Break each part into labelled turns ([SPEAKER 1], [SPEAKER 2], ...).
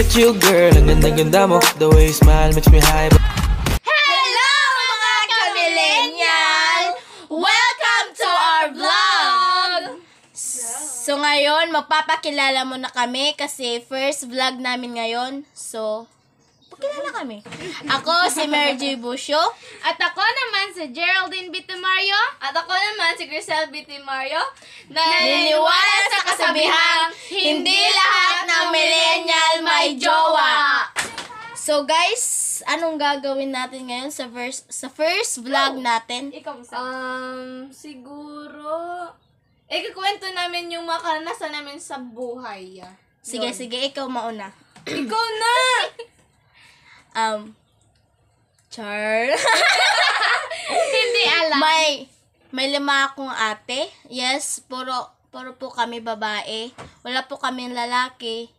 [SPEAKER 1] Look at you girl, ang ganda-ganda mo The way you smile makes me high Hello mga kamillennial! Welcome to our vlog! So ngayon, magpapakilala mo na kami kasi first vlog namin ngayon. So, pakilala kami. Ako si Mary J. Busio. At ako naman si Geraldine Bitemario. At ako naman si Grisel Na Naniniwala sa kasabihan, hindi lahat ang millennial may jowa. So guys, anong gagawin natin ngayon sa first sa first vlog natin? Um, siguro, ikukuwento eh, kukwento namin yung mga karanasan namin sa buhay. ah. Sige, sige, ikaw mauna. Ikaw na! Um Char. Hindi alam. may may lima akong ate. Yes, puro puro po kami babae. Wala po kaming lalaki.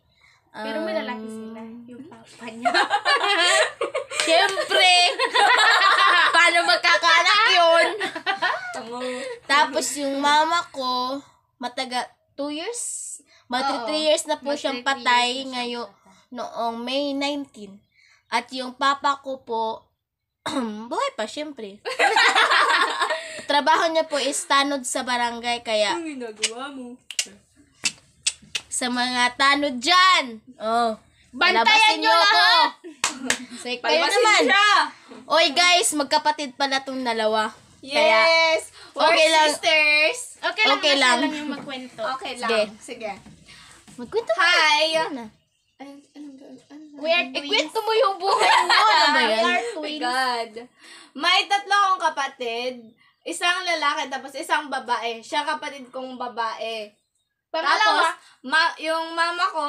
[SPEAKER 1] Um, Pero malalaki sila. Ah. Yung papa niya.
[SPEAKER 2] Siyempre! Paano magkakanak yun?
[SPEAKER 1] Tapos yung mama ko, mataga, two years? Matri Oo, three years na po siyang patay ngayon, noong May 19. At yung papa ko po, buhay pa, syempre. Trabaho niya po is tanod sa barangay, kaya Ang ginagawa mo? Sa mga tanod dyan. Oh. Bantayan nyo ako. Sige, kayo naman. siya! Oy guys, magkapatid pala tong dalawa.
[SPEAKER 2] Yes! Four okay lang.
[SPEAKER 1] sisters! Okay lang, Okay lang. lang. yung magkwento. Okay lang. Sige. Sige. Magkwento ka. Hi! Ano? ano, ano We are twins. Ikwento mo yung buhay mo. Ano ba yan? Oh my God. May tatlo akong kapatid. Isang lalaki tapos isang babae. Siya kapatid kong babae. Pangalawa, Tapos, ma- yung mama ko,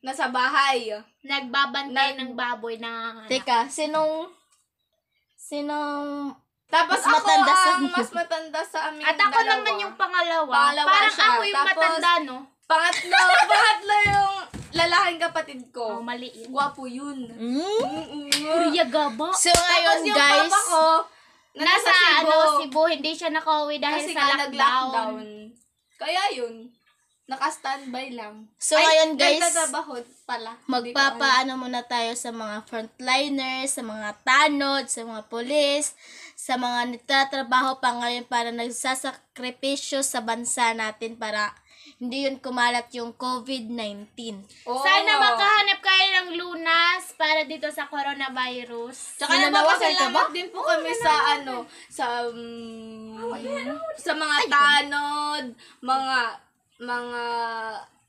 [SPEAKER 1] nasa bahay. Nagbabantay Nag- ng baboy na Teka, sinong... Sinong... Tapos mas ako matanda sa ang mas matanda sa amin. At ako dalawa. naman yung pangalawa. Pangalawa Parang siya. ako yung Tapos, matanda, no? Pangatlo, pangatlo yung lalaking kapatid ko. Oh, maliit. Gwapo yun. Mm? mm gaba. Kuya So ngayon, Tapos yung papa ko, nasa, nasa Cebu. ano, Cebu. Hindi siya nakauwi dahil sa lockdown. lockdown Kaya yun. Naka-standby lang. So, Ay, ngayon guys, nagtatrabaho pala. magpapaano muna tayo sa mga frontliners, sa mga tanod, sa mga polis, sa mga nagtatrabaho pa ngayon para nagsasakripisyo sa bansa natin para hindi yun kumalat yung COVID-19. Oh. Sana makahanap kayo ng lunas para dito sa coronavirus. Tsaka na Nananawagan din po kami sa ano, sa um, sa mga tanod, mga mga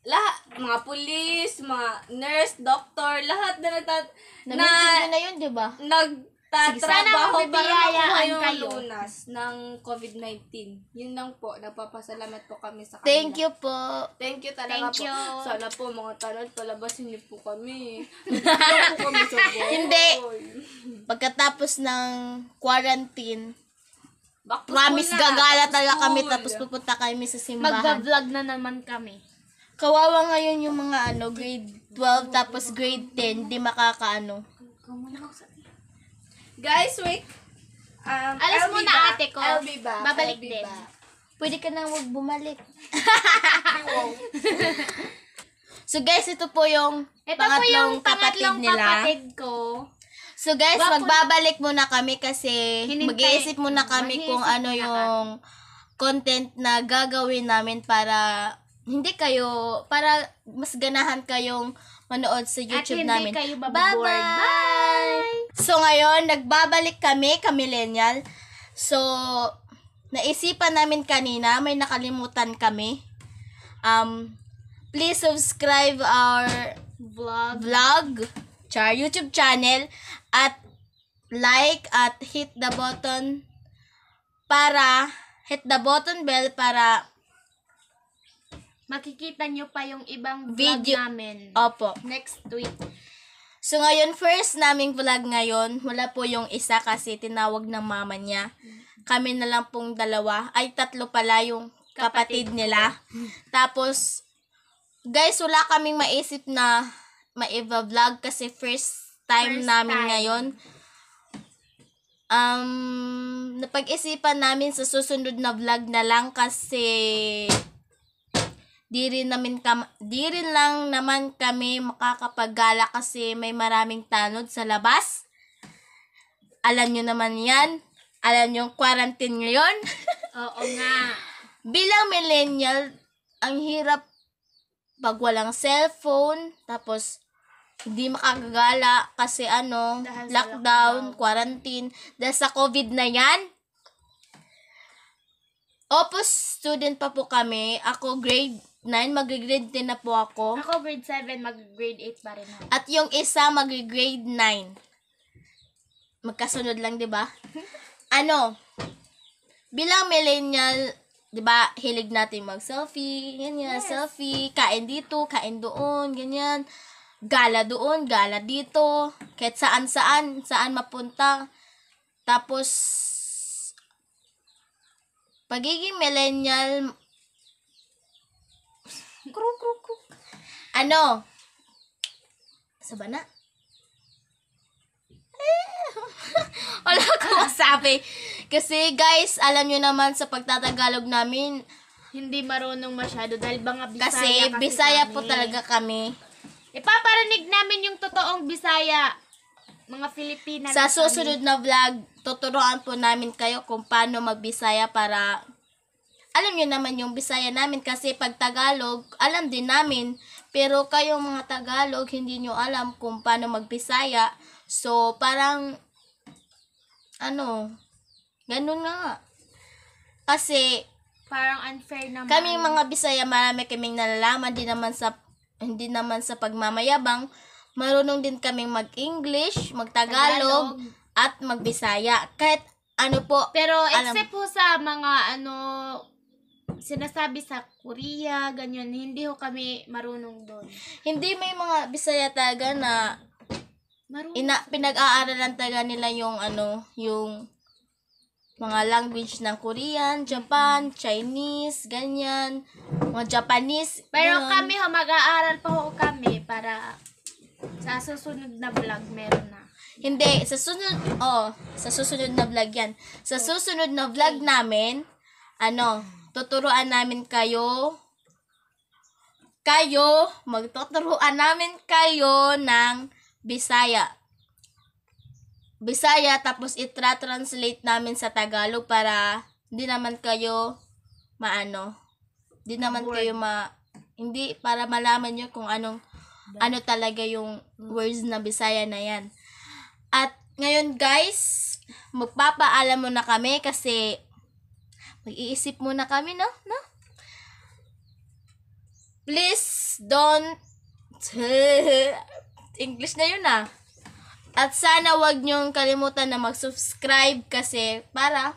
[SPEAKER 1] lahat, mga pulis, mga nurse, doctor, lahat na nagtat... na, na, yun, di ba? Nagtatrabaho para makuha yung kayo. lunas ng COVID-19. Yun lang po, nagpapasalamat po kami sa kanila. Thank you po. Thank you talaga Thank po. you. Sana po mga tanod, palabasin niyo po kami. Hindi po kami sa Hindi. Pagkatapos ng quarantine, Back Promise na, gagala talaga kami tapos pupunta kami sa simbahan. Magba-vlog na naman kami. Kawawa ngayon yung mga ano, grade 12 tapos grade 10, di makakaano. Guys, wait. Um, Alas mo na ate ko. I'll be back. Babalik I'll be din. Back. Pwede ka nang wag bumalik. so guys, ito po yung ito pangatlong, po yung pangatlong kapatid, kapatid nila. kapatid ko. So guys, Bakun, magbabalik muna kami kasi mag-iisip muna kami kung ano yung content na gagawin namin para hindi kayo, para mas ganahan kayong manood sa YouTube At namin. Kayo Bye-bye! So ngayon, nagbabalik kami, ka So, naisipan namin kanina, may nakalimutan kami. Um, please subscribe our vlog. vlog Char YouTube channel at like at hit the button para hit the button bell para makikita nyo pa yung ibang vlog video namin. Opo. Next week. So, ngayon, first naming vlog ngayon, wala po yung isa kasi tinawag ng mama niya. Kami na lang pong dalawa. Ay, tatlo pala yung kapatid, kapatid nila. Tapos, guys, wala kaming maisip na maiva-vlog kasi first time first namin time. ngayon. Um, napag-isipan namin sa susunod na vlog na lang kasi di rin namin kam di rin lang naman kami makakapagala kasi may maraming tanod sa labas. Alam nyo naman yan. Alam nyo yung quarantine ngayon. Oo nga. Bilang millennial, ang hirap pag walang cellphone, tapos hindi makagagala kasi ano, dahil lockdown, lockdown, quarantine, dahil sa COVID na yan. Opus student pa po kami. Ako grade 9, mag-grade 10 na po ako. Ako grade 7, mag-grade 8 pa rin ako. At yung isa mag-grade 9. Magkasunod lang, 'di ba? ano? Bilang millennial, 'di ba, hilig natin mag-selfie, ganyan, yes. selfie, kain dito, kain doon, ganyan gala doon, gala dito, kahit saan saan, saan mapunta. Tapos, pagiging millennial, Ano? sabana, ba na? Wala akong masabi. Kasi guys, alam nyo naman sa pagtatagalog namin, hindi marunong masyado dahil banga Bisaya kasi, kasi Bisaya kami. po talaga kami. Ipaparinig namin yung totoong Bisaya, mga Pilipina. Sa kami. susunod na vlog, tuturuan po namin kayo kung paano magbisaya para alam nyo naman yung Bisaya namin kasi pag Tagalog, alam din namin. Pero kayong mga Tagalog, hindi nyo alam kung paano magbisaya. So, parang, ano, ganun nga. Kasi, parang unfair naman. Kami mga Bisaya, marami kaming nalalaman din naman sa hindi naman sa pagmamayabang, marunong din kaming mag-English, mag-Tagalog, Tagalog. at mag-Bisaya. Kahit ano po. Pero except alam, po sa mga ano sinasabi sa Korea, ganyan, hindi ho kami marunong doon. Hindi may mga Bisaya taga na marunong ina, pinag-aaralan taga nila yung ano, yung mga language ng Korean, Japan, Chinese, ganyan, mga Japanese. Pero ganun. kami, ho, mag-aaral pa ho kami para sa susunod na vlog meron na. Hindi, sa susunod, oh, sa susunod na vlog yan. Sa susunod na vlog namin, ano, tuturuan namin kayo kayo, magtuturuan namin kayo ng Bisaya. Bisaya tapos itra-translate namin sa Tagalog para hindi naman kayo maano. Hindi naman Word. kayo ma hindi para malaman niyo kung anong ano talaga yung words na Bisaya na yan. At ngayon guys, magpapaalam muna kami kasi mag-iisip muna kami, no? No? Please don't English na yun ah. At sana wag niyong kalimutan na mag-subscribe kasi para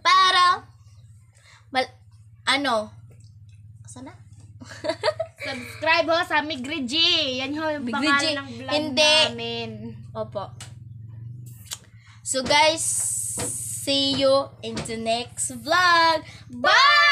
[SPEAKER 1] para mal, ano sana subscribe ho sa Migri G. Yan ho yung pangalan ng vlog Hindi. namin. Opo. So guys, see you in the next vlog. Bye!